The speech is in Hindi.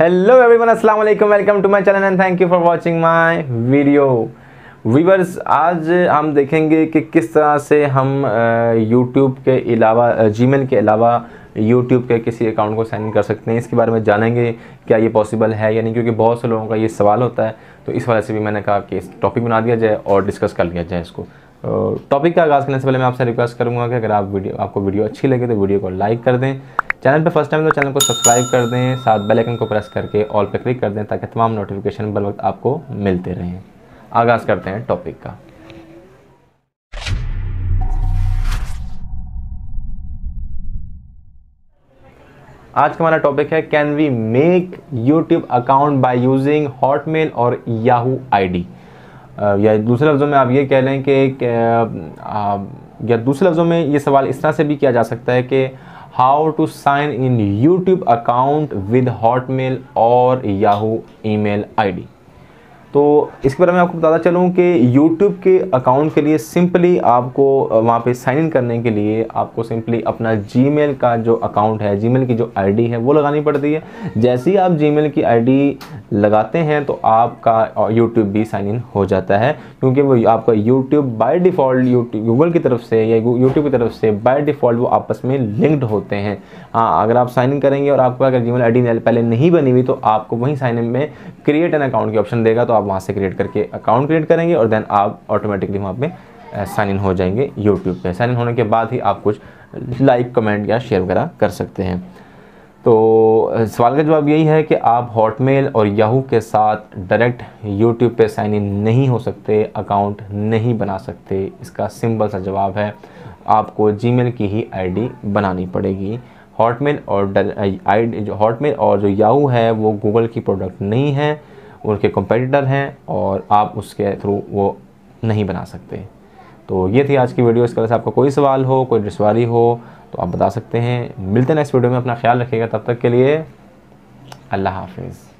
हेलो एवरीवन अस्सलाम वालेकुम welcome to my channel and thank you for watching my video viewers आज हम देखेंगे कि किस तरह से हम यूट्यूब के अलावा जी के अलावा यूट्यूब के किसी अकाउंट को साइन कर सकते हैं इसके बारे में जानेंगे क्या ये पॉसिबल है या नहीं क्योंकि बहुत से लोगों का ये सवाल होता है तो इस वजह से भी मैंने कहा कि इस टॉपिक बना दिया जाए और डिस्कस कर लिया जाए इसको टॉपिक का आगाज़ करने से पहले मैं आपसे रिक्वेस्ट करूँगा कि अगर आप वीडियो आपको वीडियो अच्छी लगे तो वीडियो को लाइक कर दें चैनल पर फर्स्ट टाइम तो चैनल को सब्सक्राइब कर दें साथ बेल आइकन को प्रेस करके ऑल पर क्लिक कर दें ताकि तमाम नोटिफिकेशन बल वक्त आपको मिलते रहें आगाज़ करते हैं टॉपिक का आज का हमारा टॉपिक है can we make YouTube account by using Hotmail और याहू आईडी या दूसरे लफ्ज़ों में आप ये कह लें कि या दूसरे लफ्ज़ों में ये सवाल इस तरह से भी किया जा सकता है कि how to sign in YouTube account with Hotmail or Yahoo email ID. तो इसके बारे में आपको बताता चलूँ कि यूट्यूब के अकाउंट के लिए सिंपली आपको वहाँ पे साइन इन करने के लिए आपको सिंपली अपना जीमेल का जो अकाउंट है जीमेल की जो आईडी है वो लगानी पड़ती है जैसे ही आप जीमेल की आईडी लगाते हैं तो आपका यूट्यूब भी साइन इन हो जाता है क्योंकि वो आपका YouTube by default YouTube Google की तरफ से या यूट्यूब की तरफ से बाय डिफ़ॉल्ट वो आपस में लिंक्ड होते हैं हाँ अगर आप साइन इन करेंगे और आपका अगर जी आई पहले नहीं बनी हुई तो आपको वहीं साइन इन में क्रिएट एन अकाउंट की ऑप्शन देगा तो आप वहाँ से क्रिएट करके अकाउंट क्रिएट करेंगे और देन आप ऑटोमेटिकली वहाँ पे साइन इन हो जाएंगे यूट्यूब पे साइन इन होने के बाद ही आप कुछ लाइक कमेंट या शेयर वगैरह कर सकते हैं तो सवाल का जवाब यही है कि आप हॉटमेल और याहू के साथ डायरेक्ट यूट्यूब पे साइन इन नहीं हो सकते अकाउंट नहीं बना सकते इसका सिंपल सा जवाब है आपको जीमेल की ही आईडी बनानी पड़ेगी हॉटमेल और आई जो हॉटमेल और जो याहू है वो गूगल की प्रोडक्ट नहीं है उनके कंपेटिटर हैं और आप उसके थ्रू वो नहीं बना सकते तो ये थी आज की वीडियो इस तरह से आपका कोई सवाल हो कोई दुशारी हो तो आप बता सकते हैं मिलते हैं नेक्स्ट वीडियो में अपना ख्याल रखिएगा तब तक के लिए अल्लाह हाफिज़